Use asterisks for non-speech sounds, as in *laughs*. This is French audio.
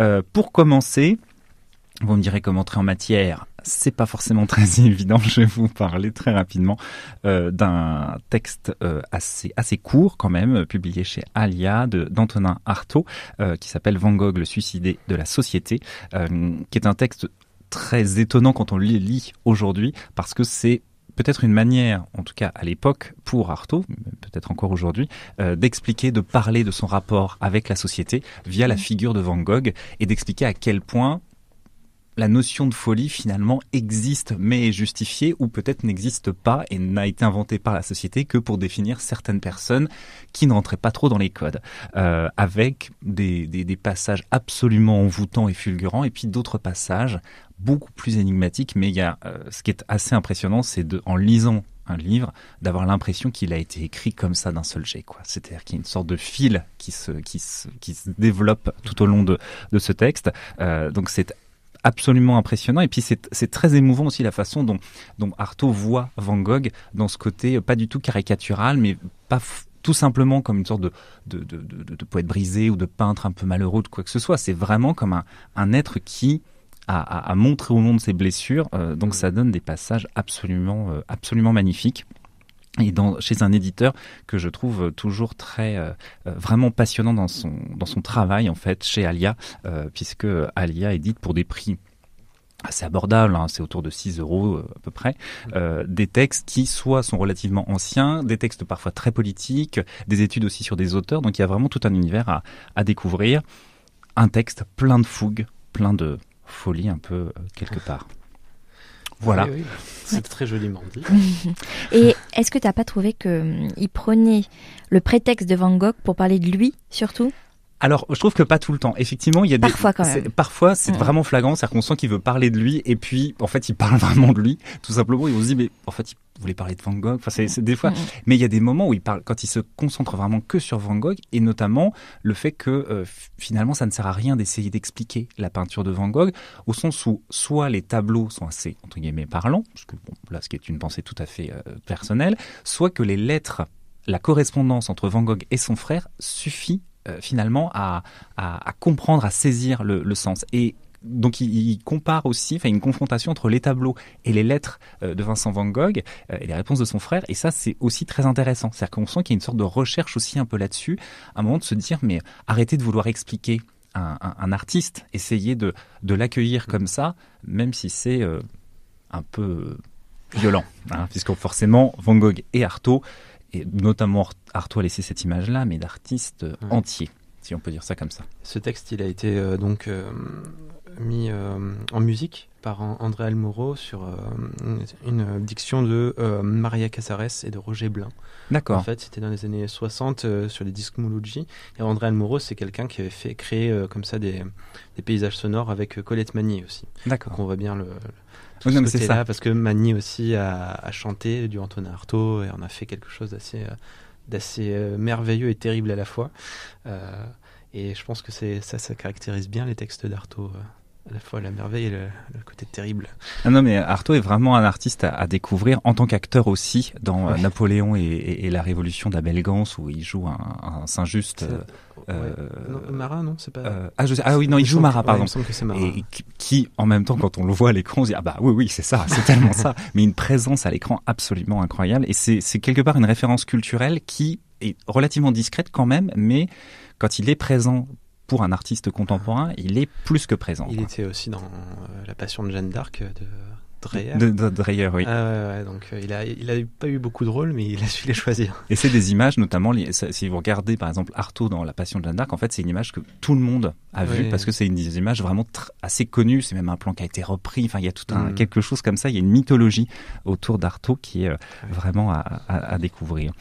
Euh, pour commencer, vous me direz comment entrer en matière. C'est pas forcément *laughs* très évident. Je vais vous parler très rapidement euh, d'un texte euh, assez assez court quand même, publié chez Alia d'Antonin Artaud, qui s'appelle Van Gogh, le suicidé de la société, qui est un texte très étonnant quand on le lit aujourd'hui parce que c'est peut-être une manière, en tout cas à l'époque, pour Artaud, peut-être encore aujourd'hui, euh, d'expliquer, de parler de son rapport avec la société via la figure de Van Gogh et d'expliquer à quel point la notion de folie finalement existe mais est justifiée ou peut-être n'existe pas et n'a été inventée par la société que pour définir certaines personnes qui ne rentraient pas trop dans les codes, euh, avec des, des, passages absolument envoûtants et fulgurants et puis d'autres passages beaucoup plus énigmatiques. Mais il y a euh, ce qui est assez impressionnant, c'est de en lisant un livre, d'avoir l'impression qu'il a été écrit comme ça d'un seul jet. Quoi. C'est-à-dire qu'il y a une sorte de fil qui se, qui se, qui se développe tout au long de, de ce texte. Euh, donc c'est absolument impressionnant. Et puis c'est très émouvant aussi la façon dont, dont Artaud voit Van Gogh dans ce côté euh, pas du tout caricatural, mais pas tout simplement comme une sorte de, de, de, poète brisé ou de peintre un peu malheureux de quoi que ce soit. C'est vraiment comme un, être qui a, montré au monde ses blessures. Euh, donc ça donne des passages absolument, euh, absolument magnifiques et chez un éditeur que je trouve toujours très euh, euh, vraiment passionnant dans son, travail en fait chez Alia euh, puisque Alia édite pour des prix assez abordables, hein, c'est autour de 6 euros à peu près, des textes qui soit sont relativement anciens, des textes parfois très politiques, des études aussi sur des auteurs, donc il y a vraiment tout un univers à, à découvrir, un texte plein de fougue, plein de folie un peu quelque part. Voilà. C'est très joliment dit. *laughs* Et est-ce que tu n'as pas trouvé qu'il hum, prenait le prétexte de Van Gogh pour parler de lui, surtout alors, je trouve que pas tout le temps. Effectivement, il y a parfois quand même. Parfois, c'est vraiment flagrant, c'est-à-dire qu'on sent qu'il veut parler de lui, et puis, en fait, il parle *laughs* vraiment de lui. Tout simplement, il on se dit, mais en fait, il vous voulez parler de Van Gogh. Enfin, c'est des fois. Mm. Mais il y a des moments où il parle, quand il se concentre vraiment que sur Van Gogh, et notamment le fait que euh, finalement, ça ne sert à rien d'essayer d'expliquer la peinture de Van Gogh, au sens où soit les tableaux sont assez, entre guillemets, parlants, parce que là, ce qui est une pensée tout à fait euh, personnelle, soit que les lettres, la correspondance entre Van Gogh et son frère suffit euh, finalement à, comprendre, à saisir le, le sens. Et donc il, compare aussi, enfin une confrontation entre les tableaux et les lettres euh, de Vincent Van Gogh euh, et les réponses de son frère. Et ça, c'est aussi très intéressant. C'est-à-dire qu'on sent qu'il y a une sorte de recherche aussi un peu là-dessus, à un moment de se dire, mais arrêtez de vouloir expliquer un, artiste, essayez de, l'accueillir mm. comme ça, même si c'est euh, un peu violent, hein, *laughs* puisque forcément Van Gogh et Artaud, et notamment Artaud a laissé cette image-là, mais d'artistes mm. entiers si on peut dire ça comme ça. Ce texte, il a été donc mis euh, en musique par André Almoro sur euh, une diction de euh, Maria Casares et de Roger Blin. D'accord. En fait, c'était dans les années 60 sur les disques Mouloudji. Et André Almoro, c'est quelqu'un qui avait fait créer comme ça des, paysages sonores avec Colette Manier aussi. D'accord. on voit bien le, c'est ça. parce que Mani aussi a, chanté du Antonin Artaud et on a fait quelque chose d'assez merveilleux et terrible à la fois. et je pense que ça, ça caractérise bien les textes d'Artaud à la fois la merveille et le, côté terrible. Ah non, mais Artaud est vraiment un artiste à, découvrir en tant qu'acteur aussi dans euh, Napoléon et, la Révolution d'Abel Gans où il joue un, Saint-Just. Euh, non, euh, Marat, non, c'est pas. ah, ah oui, non, il joue Marat, pardon. il me semble que c'est Marat. Et qui, en même temps, quand on le voit à l'écran, on se dit ah bah oui, oui, c'est ça, c'est *laughs* tellement ça. Mais une présence à l'écran absolument incroyable. Et c'est, c'est quelque part une référence culturelle qui est relativement discrète quand même, mais quand il est présent pour un artiste contemporain, ah. il est plus que présent. Il était aussi dans euh, La Passion de Jeanne d'Arc euh, de Dreyer. De, Dreyer, oui. Ah ouais, donc euh, il a, il a pas eu beaucoup de rôles, mais il a *laughs* su les choisir. Et c'est des images, notamment, si vous regardez par exemple Artaud dans La Passion de Jeanne d'Arc, en fait, c'est une image que tout le monde a vue parce que c'est une des images vraiment assez connue C'est même un plan qui a été repris. Enfin, il y a tout un mm. quelque chose comme ça. Il y a une mythologie autour d'Artaud qui est vraiment à, à, à découvrir.